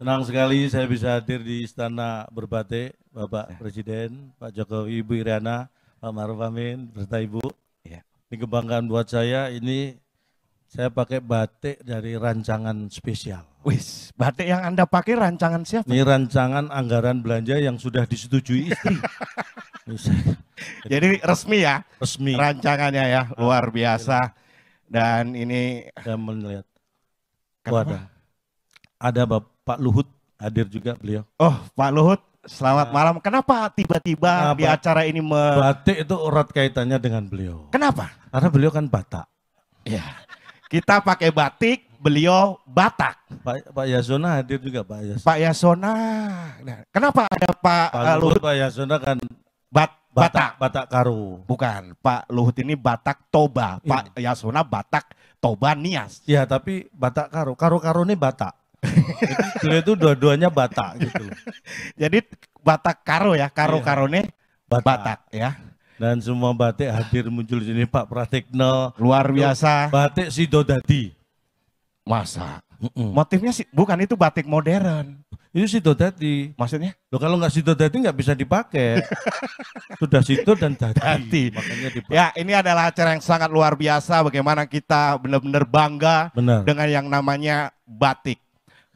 Senang sekali saya bisa hadir di Istana Berbatik, Bapak ya. Presiden, Pak Jokowi, Ibu Iriana, Pak Maruf Amin, beserta Ibu. Ya. Ini kebanggaan buat saya, ini saya pakai batik dari rancangan spesial. Wis, batik yang Anda pakai rancangan siapa? Ini rancangan anggaran belanja yang sudah disetujui istri. Jadi resmi ya? Resmi. Rancangannya ya, luar biasa. Dan ini... Saya melihat. Kenapa? Ada, ada Bapak. Pak Luhut hadir juga beliau. Oh, Pak Luhut, selamat nah. malam. Kenapa tiba-tiba nah, di acara ini me... Batik itu urat kaitannya dengan beliau. Kenapa? Karena beliau kan Batak. Ya. Kita pakai batik, beliau Batak. Pak, Pak Yasona hadir juga Pak Yasona. Pak Yasona. Nah, kenapa ada Pak, Pak Luhut? Luhut? Pak Yasona kan Bat Batak. Batak, Karu. Bukan, Pak Luhut ini Batak Toba. Iya. Pak Yasona Batak Toba Nias. Ya tapi Batak Karu. Karu-karu ini Batak. Beliau itu dua-duanya Batak gitu. Jadi Batak Karo ya, Karo iya. Karone Batak. Batak ya. Dan semua batik hadir muncul di sini Pak Pratikno. Luar biasa. Batik Sidodadi. Masa? Mm -mm. Motifnya sih bukan itu batik modern. Itu sidodadi. Maksudnya? Lo kalau nggak sidodadi nggak bisa dipakai. Sudah sido dan dadi. dadi. Makanya dipakai. Ya ini adalah acara yang sangat luar biasa. Bagaimana kita benar-benar bangga Bener. dengan yang namanya batik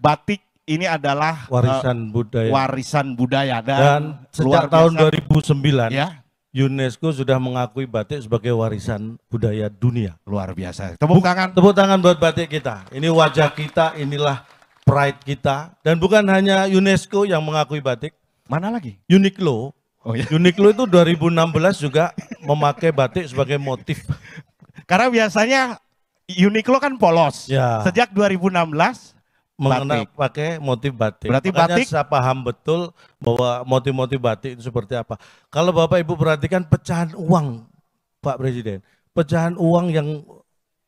batik ini adalah eh, warisan uh, budaya. Warisan budaya dan, dan sejak tahun 2009 ya. UNESCO sudah mengakui batik sebagai warisan budaya dunia. Luar biasa. Tepuk tangan. Tepuk tangan buat batik kita. Ini wajah kita, inilah pride kita. Dan bukan hanya UNESCO yang mengakui batik. Mana lagi? Uniqlo. Oh, iya. Uniqlo itu 2016 juga memakai batik sebagai motif. Karena biasanya Uniqlo kan polos. Ya. Sejak 2016 mengenal pakai motif batik. Berarti Makanya batik saya paham betul bahwa motif-motif batik itu seperti apa. Kalau Bapak Ibu perhatikan pecahan uang Pak Presiden, pecahan uang yang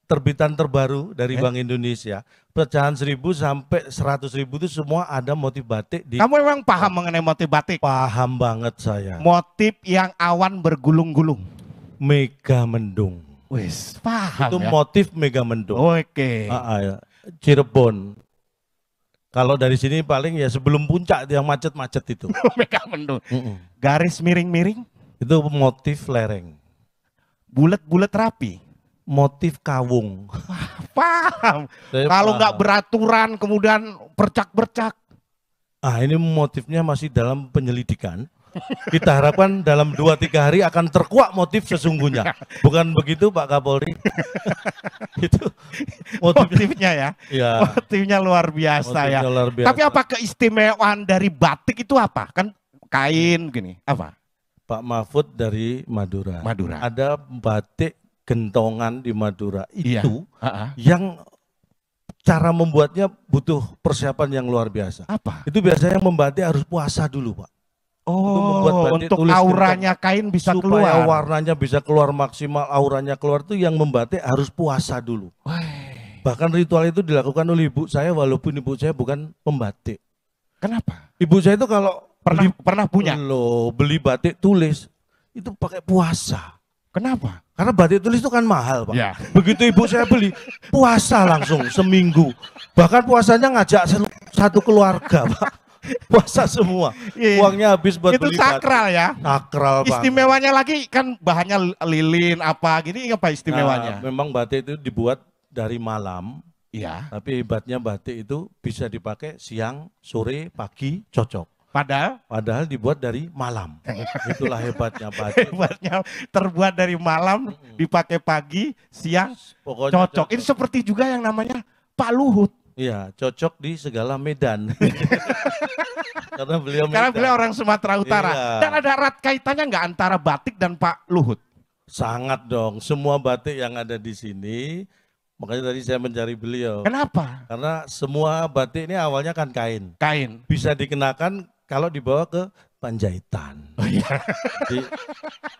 terbitan terbaru dari eh? Bank Indonesia, pecahan seribu sampai seratus ribu itu semua ada motif batik. Di... Kamu memang paham mengenai motif batik? Paham banget saya. Motif yang awan bergulung-gulung. Mega mendung. Wis, paham Itu ya? motif mega mendung. Oke. Okay. Ah, ah, ya. Cirebon, kalau dari sini paling ya sebelum puncak yang macet-macet itu. Garis miring-miring. Itu motif lereng. Bulat-bulat rapi. Motif kawung. paham. Saya Kalau nggak beraturan kemudian bercak bercak Ah ini motifnya masih dalam penyelidikan. Kita harapkan dalam 2-3 hari akan terkuak motif sesungguhnya. Bukan begitu Pak Kapolri? itu motifnya, motifnya ya. ya. Motifnya luar biasa motifnya ya. Luar biasa. Tapi apa keistimewaan dari batik itu apa? Kan kain gini, apa? Pak Mahfud dari Madura. Madura. Ada batik gentongan di Madura iya. itu iya. uh -uh. yang cara membuatnya butuh persiapan yang luar biasa. Apa? Itu biasanya membatik harus puasa dulu, Pak. Oh, membuat untuk tulis auranya kain bisa supaya keluar. warnanya bisa keluar maksimal, auranya keluar tuh yang membatik harus puasa dulu. Wey. Bahkan ritual itu dilakukan oleh ibu saya walaupun ibu saya bukan pembatik. Kenapa? Ibu saya itu kalau pernah beli, pernah punya lo beli batik tulis itu pakai puasa. Kenapa? Karena batik tulis itu kan mahal, Pak. Ya. Begitu ibu saya beli, puasa langsung seminggu. Bahkan puasanya ngajak satu keluarga, Pak puasa semua. Yeah. Iya. Uangnya habis buat Itu beli sakral ya. Sakral banget. Istimewanya lagi kan bahannya lilin apa gini apa iya, istimewanya? Nah, memang batik itu dibuat dari malam. Iya. Tapi hebatnya batik itu bisa dipakai siang, sore, pagi, cocok. Padahal? Padahal dibuat dari malam. Itulah hebatnya batik. Hebatnya terbuat dari malam, dipakai pagi, siang, Pokoknya cocok. cocok. Ini seperti juga yang namanya Pak Luhut. Iya, cocok di segala medan. Karena beliau Karena beliau orang Sumatera Utara. Iya. Dan ada erat kaitannya nggak antara batik dan Pak Luhut? Sangat dong. Semua batik yang ada di sini Makanya tadi saya mencari beliau. Kenapa? Karena semua batik ini awalnya kan kain. Kain. Bisa dikenakan kalau dibawa ke Panjaitan. Oh, iya. Jadi,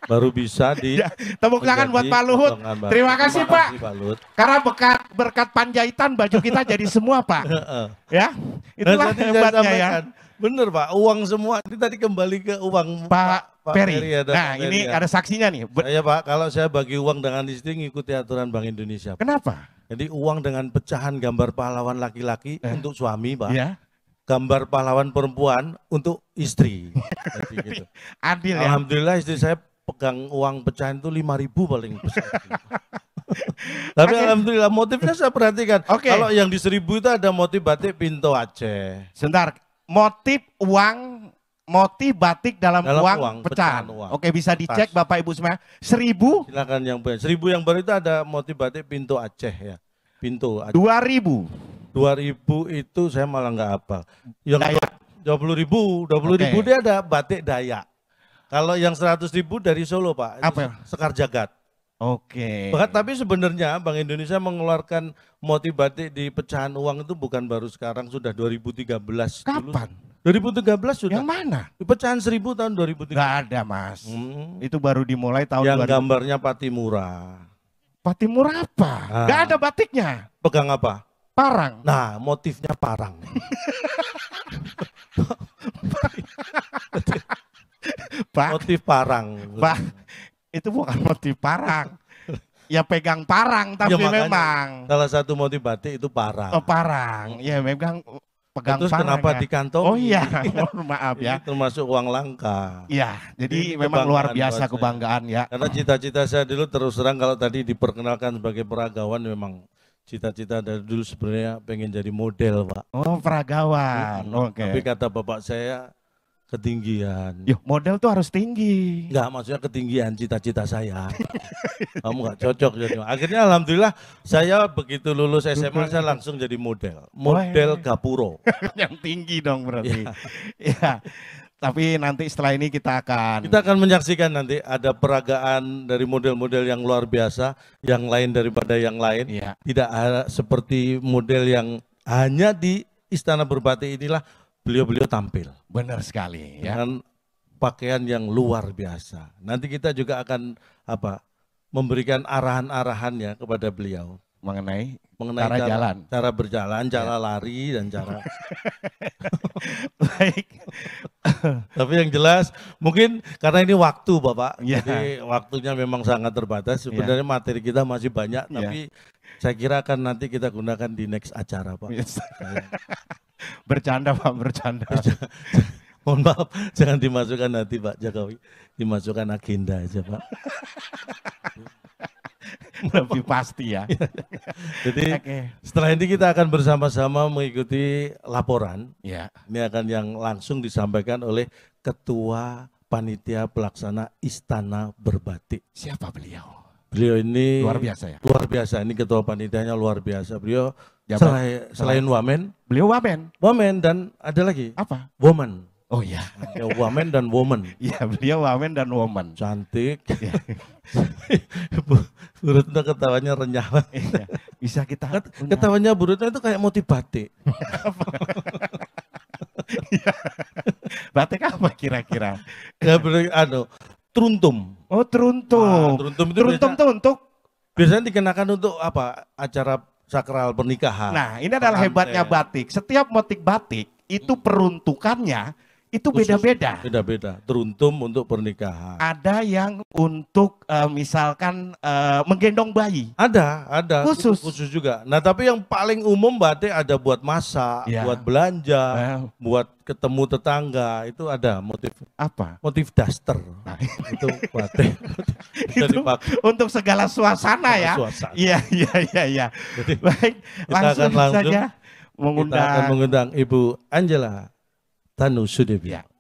baru bisa di ya, tepuk tangan buat Pak Luhut. Terima kasih Terima Pak. Pak Karena berkat berkat Panjaitan baju kita jadi semua Pak. ya. Nah, itulah nah, hebatnya ya. Bener Pak, uang semua. Ini tadi kembali ke uang Pak, Pak, Peri. Peri ada nah Peri, ini ya. ada saksinya nih. Saya Pak, kalau saya bagi uang dengan istri ngikuti aturan Bank Indonesia. Pak. Kenapa? Jadi uang dengan pecahan gambar pahlawan laki-laki eh. untuk suami Pak. Ya. Gambar pahlawan perempuan untuk istri. Jadi, gitu. Adil ya? Alhamdulillah istri saya pegang uang pecahan itu lima ribu paling besar. Tapi okay. alhamdulillah motifnya saya perhatikan. Okay. Kalau yang di seribu itu ada motif batik pintu Aceh. Sebentar, motif uang motif batik dalam, dalam uang, uang pecahan. pecahan uang. Oke bisa dicek Tas. Bapak Ibu semua. Seribu. Silakan yang ber. Seribu yang baru itu ada motif batik pintu Aceh ya. Pintu. Dua ribu. Dua ribu itu saya malah nggak apa. Yang dua puluh ribu, dua puluh ribu dia ada batik Dayak. Kalau yang seratus ribu dari Solo Pak. Apa? Sekar Jagat. Oke. Okay. tapi sebenarnya Bank Indonesia mengeluarkan motif batik di pecahan uang itu bukan baru sekarang, sudah 2013. Kapan? Dulu. 2013 sudah. Yang mana? Di pecahan 1000 tahun 2013. Gak ada mas. Hmm. Itu baru dimulai tahun Yang 2000. gambarnya Patimura. Patimura apa? Nah. Gak ada batiknya. Pegang apa? Parang. Nah motifnya parang. motif parang. Pak itu bukan motif parang. ya pegang parang tapi ya, makanya, memang. Salah satu motif batik itu parang. Oh, parang. Ya memang pegang Terus parang. kenapa ya. di kantong? Oh iya, oh, maaf ya. Ini termasuk uang langka. Iya, jadi ini memang luar biasa kebanggaan ya. Karena cita-cita saya dulu terus terang kalau tadi diperkenalkan sebagai peragawan memang cita-cita dari dulu sebenarnya pengen jadi model, Pak. Oh, peragawan. Oke. Okay. Tapi kata bapak saya Ketinggian. Yo, model tuh harus tinggi. Enggak, maksudnya ketinggian cita-cita saya. Kamu enggak cocok jadi. Ya, Akhirnya alhamdulillah saya begitu lulus SMA ya. saya langsung jadi model. Model Weh. Gapuro. Yang tinggi dong berarti. ya. Tapi nanti setelah ini kita akan kita akan menyaksikan nanti ada peragaan dari model-model yang luar biasa, yang lain daripada yang lain. Ya. Tidak seperti model yang hanya di Istana Berbati inilah beliau-beliau tampil. Benar sekali. Ya. Dengan pakaian yang luar biasa. Nanti kita juga akan apa memberikan arahan-arahannya kepada beliau mengenai mengenai cara, cara jalan, cara berjalan, cara ya. lari dan cara baik. Tapi yang jelas mungkin karena ini waktu Bapak, ya. jadi waktunya memang sangat terbatas. Ya. Sebenarnya ya. materi kita masih banyak, ya. tapi saya kira akan nanti kita gunakan di next acara Pak. Yes. bercanda Pak, bercanda. Mohon maaf, jangan dimasukkan nanti Pak Jokowi, dimasukkan agenda aja Pak. Lebih pasti ya. Jadi okay. setelah ini kita akan bersama-sama mengikuti laporan. Ya. Ini akan yang langsung disampaikan oleh Ketua Panitia Pelaksana Istana Berbatik. Siapa beliau? Beliau ini luar biasa ya. Luar biasa, ini ketua panitianya luar biasa. Beliau Ya, selain, selain Wamen, beliau Wamen. Wamen dan ada lagi apa? Woman. Oh iya. Ya Wamen dan Woman. Iya, beliau Wamen dan Woman. Cantik. Iya. Burutnya ketawanya renyah. Iya. Bisa kita Ket, ketawanya Burutnya itu kayak motif batik. Iya. batik apa kira-kira? Ya berarti anu, truntum. Oh, truntum. Ah, truntum itu truntum itu untuk biasanya dikenakan untuk apa? Acara sakral pernikahan. Nah, ini adalah hebatnya batik. Setiap motif batik itu peruntukannya itu beda-beda. Beda-beda, teruntum untuk pernikahan. Ada yang untuk uh, misalkan uh, menggendong bayi. Ada, ada. Khusus. khusus juga. Nah, tapi yang paling umum berarti ada buat masak, ya. buat belanja, eh. buat ketemu tetangga, itu ada motif. Apa? Motif daster. Nah. itu Mbak itu untuk segala suasana ya. Suasana. Iya, iya, iya, Ya. Baik, langsung, langsung saja mengundang kita akan mengundang Ibu Angela tanu sudah biar. Ya.